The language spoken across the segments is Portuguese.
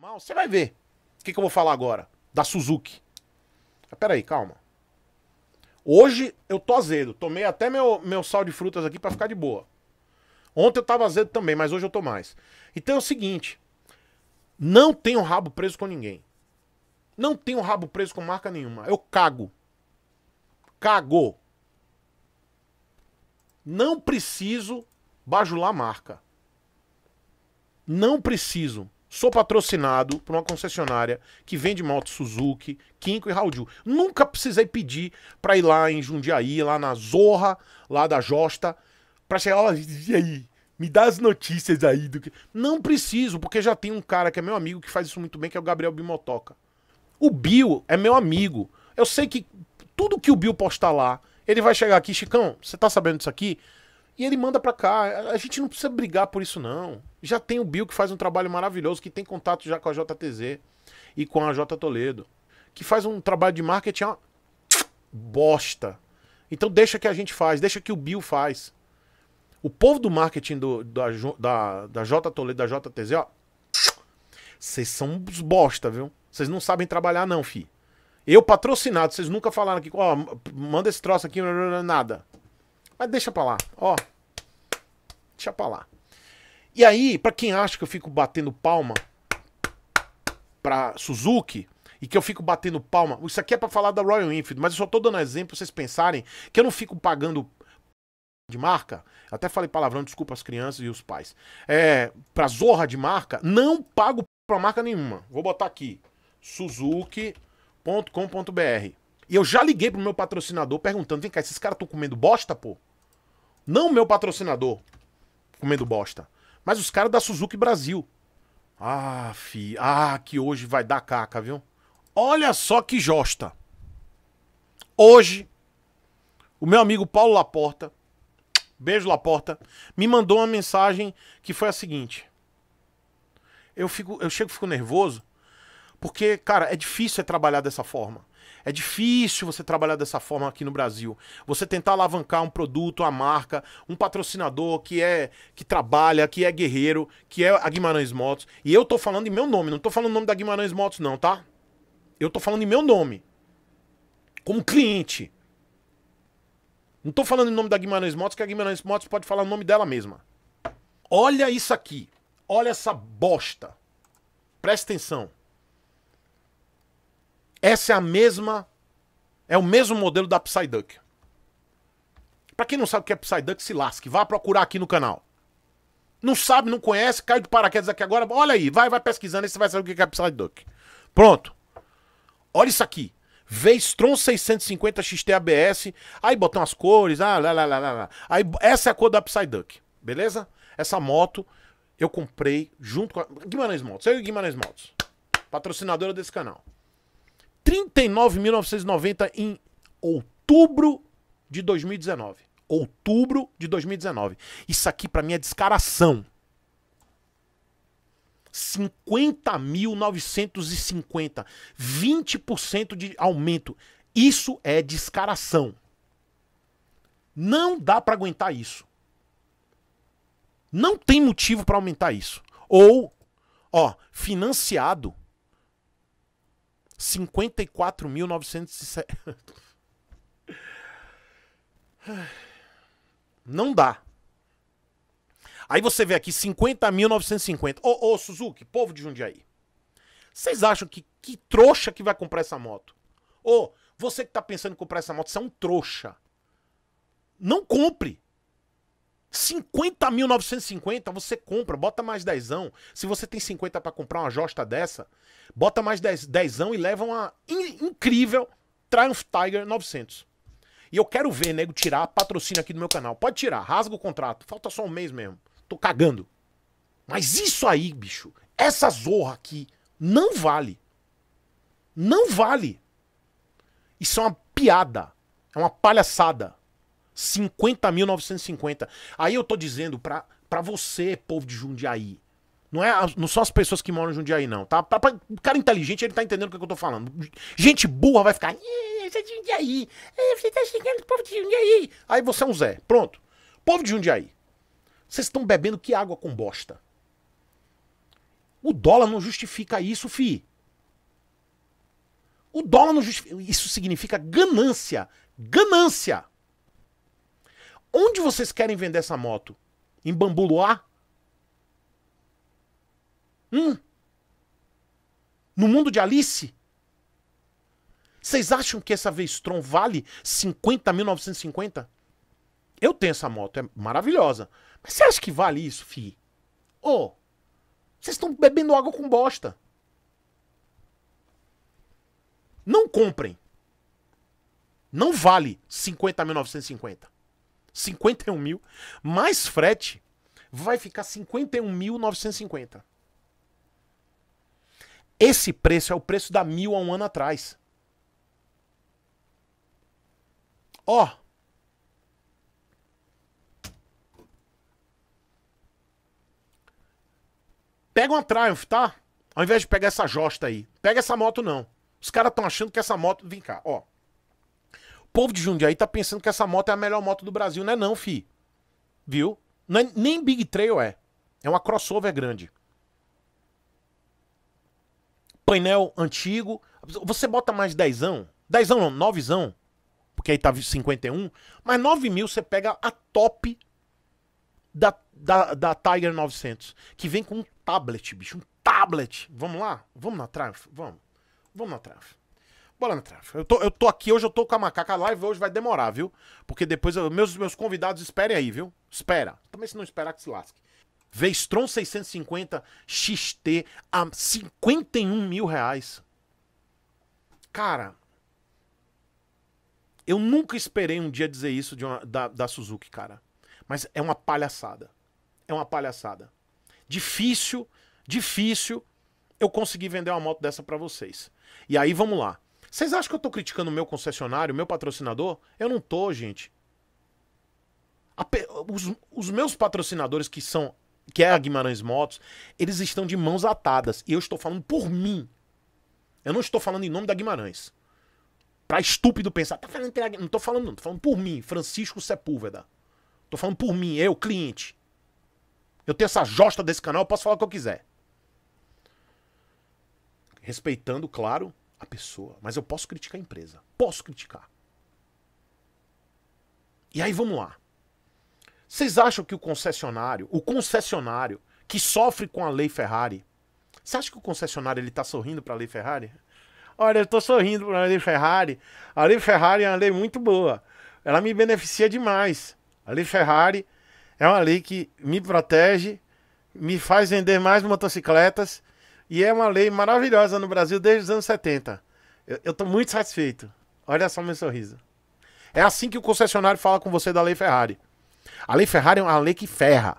mal, você vai ver. O que, que eu vou falar agora? Da Suzuki. Pera peraí, calma. Hoje eu tô azedo. Tomei até meu, meu sal de frutas aqui para ficar de boa. Ontem eu tava azedo também, mas hoje eu tô mais. Então é o seguinte. Não tenho rabo preso com ninguém. Não tenho rabo preso com marca nenhuma. Eu cago. Cago. Não preciso bajular marca. Não preciso. Sou patrocinado por uma concessionária que vende motos Suzuki, Kinko e Raudil. Nunca precisei pedir para ir lá em Jundiaí, lá na Zorra, lá da Josta, para chegar lá e aí, me dá as notícias aí do que. Não preciso, porque já tem um cara que é meu amigo que faz isso muito bem, que é o Gabriel Bimotoca. O Bill é meu amigo. Eu sei que tudo que o Bill postar lá, ele vai chegar aqui, Chicão, você tá sabendo disso aqui? E ele manda para cá. A gente não precisa brigar por isso, não. Já tem o Bill que faz um trabalho maravilhoso, que tem contato já com a JTZ e com a J Toledo, que faz um trabalho de marketing ó, bosta. Então deixa que a gente faz, deixa que o Bill faz. O povo do marketing do, da, da, da J Toledo, da JTZ, ó, vocês são uns bosta, viu? Vocês não sabem trabalhar não, fi. Eu patrocinado, vocês nunca falaram aqui, ó, manda esse troço aqui, nada. Mas deixa pra lá, ó. Deixa pra lá. E aí, para quem acha que eu fico batendo palma pra Suzuki e que eu fico batendo palma, isso aqui é para falar da Royal Enfield, mas eu só tô dando exemplo pra vocês pensarem que eu não fico pagando de marca, até falei palavrão, desculpa as crianças e os pais. É, pra zorra de marca, não pago pra marca nenhuma. Vou botar aqui suzuki.com.br. E eu já liguei pro meu patrocinador perguntando: vem cá, esses caras estão comendo bosta, pô? Não meu patrocinador, comendo bosta. Mas os caras da Suzuki Brasil. Ah, fi, ah, que hoje vai dar caca, viu? Olha só que josta. Hoje, o meu amigo Paulo Laporta, beijo Laporta, me mandou uma mensagem que foi a seguinte. Eu, fico, eu chego fico nervoso, porque, cara, é difícil é trabalhar dessa forma. É difícil você trabalhar dessa forma aqui no Brasil. Você tentar alavancar um produto, uma marca, um patrocinador que é que trabalha, que é guerreiro, que é a Guimarães Motos. E eu tô falando em meu nome, não tô falando o nome da Guimarães Motos não, tá? Eu tô falando em meu nome. Como cliente. Não tô falando em nome da Guimarães Motos, que a Guimarães Motos pode falar o nome dela mesma. Olha isso aqui. Olha essa bosta. Presta atenção. Essa é a mesma é o mesmo modelo da Psyduck. Para quem não sabe o que é Psyduck, se lasque, vá procurar aqui no canal. Não sabe, não conhece, caiu de paraquedas aqui agora, olha aí, vai, vai pesquisando e você vai saber o que é Psyduck. Pronto. Olha isso aqui. Vestron 650 XT ABS, aí botam as cores, ah, lá, lá, lá, lá. Aí essa é a cor da Psyduck, beleza? Essa moto eu comprei junto com a Guimarães Motos, eu e Guimarães Motos, patrocinadora desse canal. 39.990 em outubro de 2019. Outubro de 2019. Isso aqui para mim é descaração. 50.950. 20% de aumento. Isso é descaração. Não dá para aguentar isso. Não tem motivo para aumentar isso. Ou, ó, financiado 54.907. Não dá. Aí você vê aqui 50.950. Ô, ô, Suzuki, povo de Jundiaí. Vocês acham que que trouxa que vai comprar essa moto? Ô, você que tá pensando em comprar essa moto, você é um trouxa. Não compre. 50.950 você compra, bota mais dezão. Se você tem 50 para comprar uma josta dessa, bota mais dez, dezão e leva uma in, incrível Triumph Tiger 900. E eu quero ver, nego, tirar patrocínio aqui do meu canal. Pode tirar, rasga o contrato. Falta só um mês mesmo. Tô cagando. Mas isso aí, bicho, essa zorra aqui não vale. Não vale. Isso é uma piada. É uma palhaçada. 50.950. Aí eu tô dizendo pra, pra você, povo de Jundiaí. Não, é, não são as pessoas que moram em Jundiaí, não, tá? Pra, pra, o cara inteligente, ele tá entendendo o que, eu tô falando. Gente burra vai ficar. Você é de Jundiaí. É, você tá chegando o povo de Jundiaí. Aí você é um Zé. Pronto. Povo de Jundiaí. Vocês estão bebendo que água com bosta? O dólar não justifica isso, fi. O dólar não justifica. Isso significa ganância. Ganância. Onde vocês querem vender essa moto? Em Bambuluá? Hum? No mundo de Alice? Vocês acham que essa Vestron vale 50.950? Eu tenho essa moto, é maravilhosa. Mas você acha que vale isso, fi? Ô, oh, vocês estão bebendo água com bosta. Não comprem. Não vale 50.950. 51 mil, mais frete, vai ficar 51.950. Esse preço é o preço da mil há um ano atrás. Ó. Oh. Pega uma Triumph, tá? Ao invés de pegar essa josta aí. Pega essa moto, não. Os caras estão achando que essa moto. Vem cá, ó. Oh povo de Jundiaí tá pensando que essa moto é a melhor moto do Brasil. Não é não, fi. Viu? É, nem Big Trail é. É uma crossover grande. Painel antigo. Você bota mais dezão. Dezão não, novezão. Porque aí tá 51. Mas 9 mil você pega a top da, da, da Tiger 900. Que vem com um tablet, bicho. Um tablet. Vamos lá? Vamos na Triumph? Vamos. Vamos na Triumph. Bola na trave. Eu tô, eu tô aqui hoje, eu tô com a macaca. A live hoje vai demorar, viu? Porque depois eu, meus, meus convidados esperem aí, viu? Espera. Também se não esperar que se lasque. Vestron 650 XT a 51 mil reais. Cara, eu nunca esperei um dia dizer isso uma, da, da Suzuki, cara. Mas é uma palhaçada. É uma palhaçada. Difícil, difícil eu conseguir vender uma moto dessa para vocês. E aí vamos lá. Vocês acham que eu tô criticando o meu concessionário, o meu patrocinador? Eu não tô, gente. Os, os, meus patrocinadores que são que é a Guimarães Motos, eles estão de mãos atadas e eu estou falando por mim. Eu não estou falando em nome da Guimarães. Pra estúpido pensar, tá falando pela... não tô falando não, tô falando por mim, Francisco Sepúlveda. Tô falando por mim, eu, cliente. Eu tenho essa josta desse canal, eu posso falar o que eu quiser. Respeitando, claro, a pessoa, mas eu posso criticar a empresa. Posso criticar. E aí vamos lá. Vocês acham que o concessionário, o concessionário que sofre com a lei Ferrari, você acha que o concessionário ele tá sorrindo para a lei Ferrari? Olha, eu tô sorrindo para a lei Ferrari. A lei Ferrari é uma lei muito boa. Ela me beneficia demais. A lei Ferrari é uma lei que me protege, me faz vender mais motocicletas e é uma lei maravilhosa no Brasil desde os anos 70. Eu estou muito satisfeito. Olha só meu sorriso. É assim que o concessionário fala com você da lei Ferrari. A lei Ferrari é uma lei que ferra.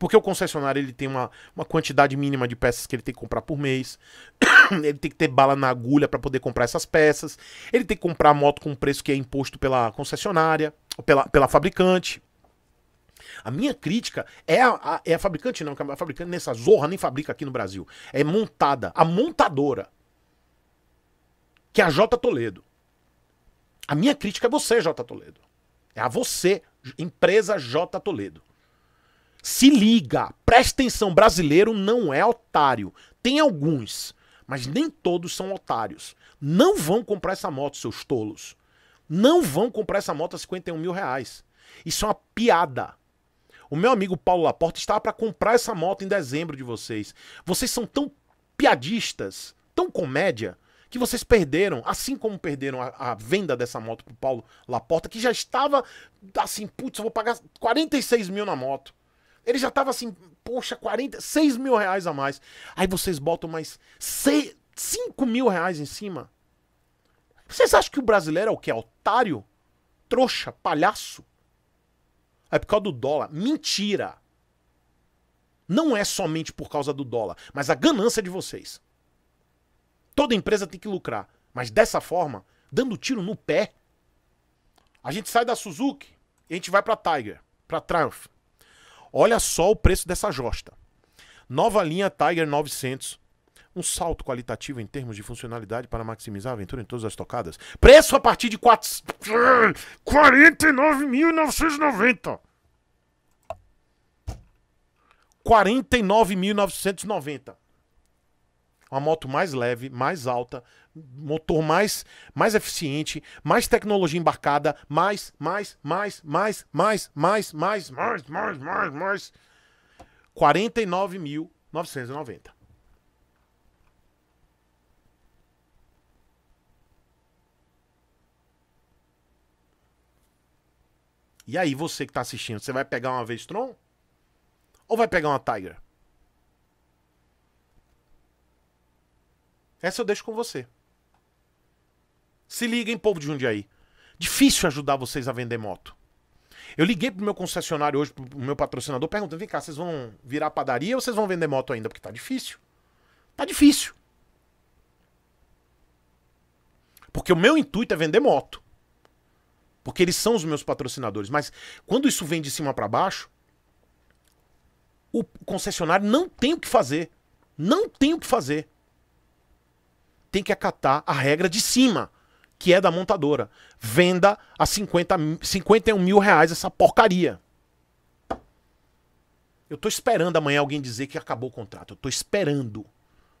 Porque o concessionário ele tem uma, uma quantidade mínima de peças que ele tem que comprar por mês. ele tem que ter bala na agulha para poder comprar essas peças. Ele tem que comprar a moto com preço que é imposto pela concessionária, pela, pela fabricante. A minha crítica é a, a, é a fabricante, não, a fabricante nessa zorra nem fabrica aqui no Brasil. É montada, a montadora, que é a J. Toledo. A minha crítica é você, J. Toledo. É a você, empresa J. Toledo. Se liga, presta atenção, brasileiro não é otário. Tem alguns, mas nem todos são otários. Não vão comprar essa moto, seus tolos. Não vão comprar essa moto a 51 mil reais. Isso é uma piada. O meu amigo Paulo Laporta estava para comprar essa moto em dezembro de vocês. Vocês são tão piadistas, tão comédia, que vocês perderam, assim como perderam a, a venda dessa moto pro Paulo Laporta, que já estava assim, putz, eu vou pagar 46 mil na moto. Ele já estava assim, poxa, 46 mil reais a mais. Aí vocês botam mais 6, 5 mil reais em cima. Vocês acham que o brasileiro é o que? É otário? Trouxa? Palhaço? É por causa do dólar. Mentira! Não é somente por causa do dólar, mas a ganância de vocês. Toda empresa tem que lucrar, mas dessa forma, dando tiro no pé. A gente sai da Suzuki e a gente vai para Tiger, para Triumph. Olha só o preço dessa josta. Nova linha Tiger 900 um salto qualitativo em termos de funcionalidade para maximizar a aventura em todas as tocadas. Preço a partir de 49.990. 49.990. Uma moto mais leve, mais alta, motor mais mais eficiente, mais tecnologia embarcada, mais, mais, mais, mais, mais, mais, mais, mais, mais, mais, mais. 49.990. E aí, você que tá assistindo, você vai pegar uma Vestron? Ou vai pegar uma Tiger? Essa eu deixo com você. Se liga, hein, povo de Jundiaí. Difícil ajudar vocês a vender moto. Eu liguei pro meu concessionário hoje, pro meu patrocinador, perguntando: vem cá, vocês vão virar padaria ou vocês vão vender moto ainda? Porque tá difícil. Tá difícil. Porque o meu intuito é vender moto porque eles são os meus patrocinadores. Mas quando isso vem de cima para baixo, o concessionário não tem o que fazer. Não tem o que fazer. Tem que acatar a regra de cima, que é da montadora. Venda a 50, 51 mil reais essa porcaria. Eu tô esperando amanhã alguém dizer que acabou o contrato. Eu tô esperando.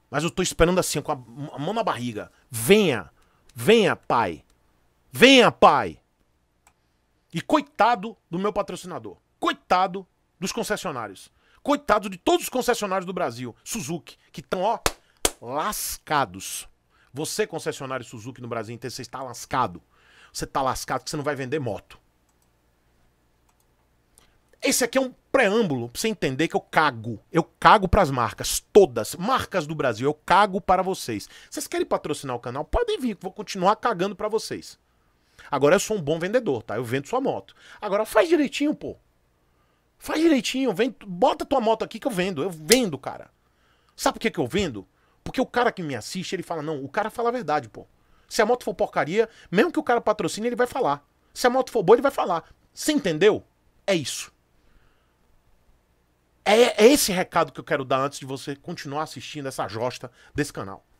Mas eu tô esperando assim, com a mão na barriga. Venha. Venha, pai. Venha, pai. E coitado do meu patrocinador. Coitado dos concessionários. Coitado de todos os concessionários do Brasil. Suzuki, que estão, ó, lascados. Você, concessionário Suzuki no Brasil inteiro, você está lascado. Você está lascado que você não vai vender moto. Esse aqui é um preâmbulo pra você entender que eu cago. Eu cago pras marcas, todas. Marcas do Brasil, eu cago para vocês. Vocês querem patrocinar o canal? Podem vir, que eu vou continuar cagando para vocês. Agora eu sou um bom vendedor, tá? Eu vendo sua moto. Agora faz direitinho, pô. Faz direitinho, vem, bota tua moto aqui que eu vendo. Eu vendo, cara. Sabe por que, que eu vendo? Porque o cara que me assiste, ele fala, não, o cara fala a verdade, pô. Se a moto for porcaria, mesmo que o cara patrocine, ele vai falar. Se a moto for boa, ele vai falar. Você entendeu? É isso. É, é esse recado que eu quero dar antes de você continuar assistindo essa josta desse canal.